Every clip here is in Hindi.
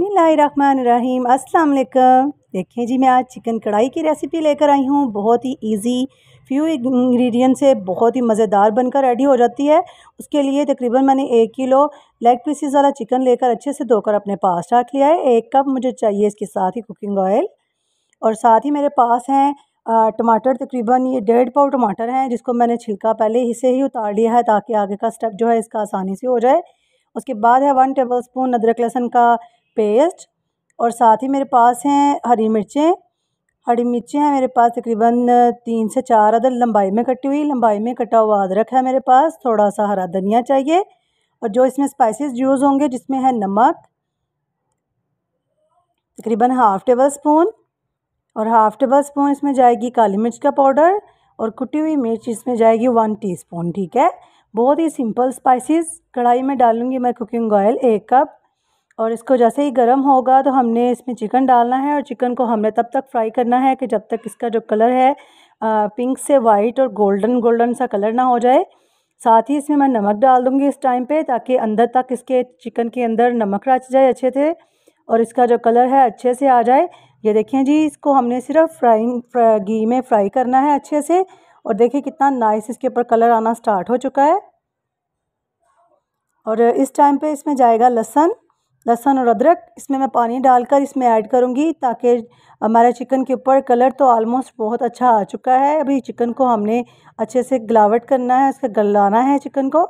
बिसमीम अस्सलाम देखिए जी मैं आज चिकन कढ़ाई की रेसिपी लेकर आई हूँ बहुत ही इजी फ्यू इंग्रेडिएंट से बहुत ही मज़ेदार बनकर रेडी हो जाती है उसके लिए तकरीबन मैंने एक किलो लेग पीसीस वाला चिकन लेकर अच्छे से धोकर अपने पास रख लिया है एक कप मुझे चाहिए इसके साथ ही कुकिंग ऑयल और साथ ही मेरे पास हैं टमाटर तकरीबन ये डेढ़ पाव टमाटर हैं जिसको मैंने छिलका पहले ही से ही उतार लिया है ताकि आगे का स्टेप जो है इसका आसानी से हो जाए उसके बाद है वन टेबल स्पून अदरक लहसन का पेस्ट और साथ ही मेरे पास हैं हरी मिर्चें हरी मिर्चें हैं मेरे पास तकरीबन तीन से चार अदर लंबाई में कटी हुई लंबाई में कटा हुआ अदरक है मेरे पास थोड़ा सा हरा धनिया चाहिए और जो इसमें स्पाइसेस यूज़ होंगे जिसमें है नमक तकरीबन हाफ़ टेबल स्पून और हाफ़ टेबल स्पून इसमें जाएगी काली मिर्च का पाउडर और कुटी हुई मिर्च इसमें जाएगी वन टीस्पून ठीक है बहुत ही सिंपल स्पाइसेस कढ़ाई में डालूंगी मैं कुकिंग ऑयल एक कप और इसको जैसे ही गर्म होगा तो हमने इसमें चिकन डालना है और चिकन को हमने तब तक फ्राई करना है कि जब तक इसका जो कलर है पिंक से वाइट और गोल्डन गोल्डन सा कलर ना हो जाए साथ ही इसमें मैं नमक डाल दूँगी इस टाइम पे ताकि अंदर तक इसके चिकन के अंदर नमक रच जाए अच्छे से और इसका जो कलर है अच्छे से आ जाए ये देखें जी इसको हमने सिर्फ फ्राइंग घी में फ्राई करना है अच्छे से और देखिए कितना नाइस इसके ऊपर कलर आना स्टार्ट हो चुका है और इस टाइम पे इसमें जाएगा लहसन लहसन और अदरक इसमें मैं पानी डालकर इसमें ऐड करूँगी ताकि हमारा चिकन के ऊपर कलर तो ऑलमोस्ट बहुत अच्छा आ चुका है अभी चिकन को हमने अच्छे से गिलावट करना है उसका गलाना है चिकन को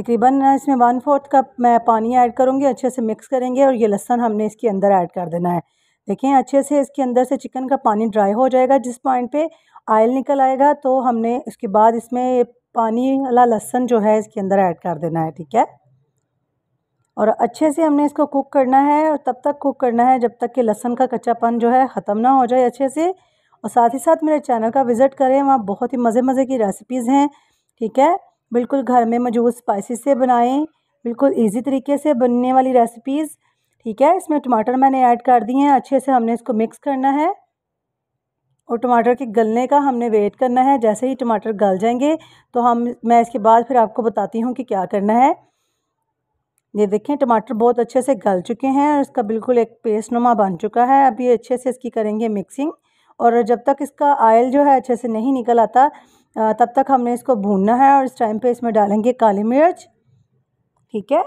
तकरीबन इसमें वन फोर्थ कप मैं पानी ऐड करूँगी अच्छे से मिक्स करेंगे और ये लहसन हमने इसके अंदर ऐड कर देना है देखें अच्छे से इसके अंदर से चिकन का पानी ड्राई हो जाएगा जिस पॉइंट पे आयल निकल आएगा तो हमने उसके बाद इसमें पानी वाला लहसन जो है इसके अंदर ऐड कर देना है ठीक है और अच्छे से हमने इसको कुक करना है और तब तक कुक करना है जब तक कि लहसन का कच्चापन जो है ख़त्म ना हो जाए अच्छे से और साथ ही साथ मेरे चैनल का विज़िट करें वहाँ बहुत ही मज़े मज़े की रेसिपीज़ हैं ठीक है बिल्कुल घर में मौजूद स्पाइसी से बनाएं बिल्कुल इजी तरीके से बनने वाली रेसिपीज़ ठीक है इसमें टमाटर मैंने ऐड कर दिए हैं अच्छे से हमने इसको मिक्स करना है और टमाटर के गलने का हमने वेट करना है जैसे ही टमाटर गल जाएंगे तो हम मैं इसके बाद फिर आपको बताती हूँ कि क्या करना है ये देखें टमाटर बहुत अच्छे से गल चुके हैं और इसका बिल्कुल एक पेस्ट नुमा बन चुका है अभी अच्छे से इसकी करेंगे मिक्सिंग और जब तक इसका आयल जो है अच्छे से नहीं निकल आता तब तक हमने इसको भूनना है और इस टाइम पे इसमें डालेंगे काली मिर्च ठीक है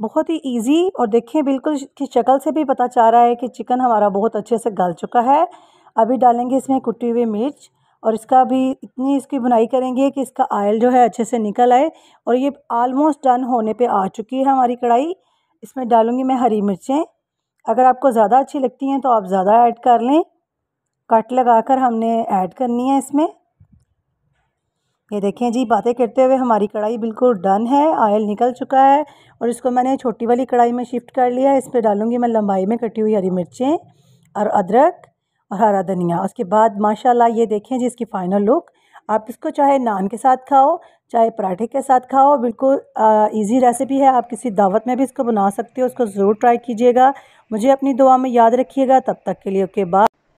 बहुत ही इजी और देखें बिल्कुल की शक्ल से भी पता चल रहा है कि चिकन हमारा बहुत अच्छे से गल चुका है अभी डालेंगे इसमें कुटी हुई मिर्च और इसका भी इतनी इसकी बुनाई करेंगे कि इसका आयल जो है अच्छे से निकल आए और ये आलमोस्ट डन होने पे आ चुकी है हमारी कढ़ाई इसमें डालूँगी मैं हरी मिर्चें अगर आपको ज़्यादा अच्छी लगती हैं तो आप ज़्यादा ऐड कर लें कट लगा कर हमने ऐड करनी है इसमें ये देखें जी बातें करते हुए हमारी कढ़ाई बिल्कुल डन है आयल निकल चुका है और इसको मैंने छोटी वाली कढ़ाई में शिफ्ट कर लिया है इस पर डालूँगी मैं लंबाई में कटी हुई हरी मिर्चें और अदरक और हरा धनिया उसके बाद माशाल्लाह ये देखें जी इसकी फ़ाइनल लुक आप इसको चाहे नान के साथ खाओ चाहे पराठे के साथ खाओ बिल्कुल इजी रेसिपी है आप किसी दावत में भी इसको बना सकते हो उसको ज़रूर ट्राई कीजिएगा मुझे अपनी दुआ में याद रखिएगा तब तक के लिए ओके बाय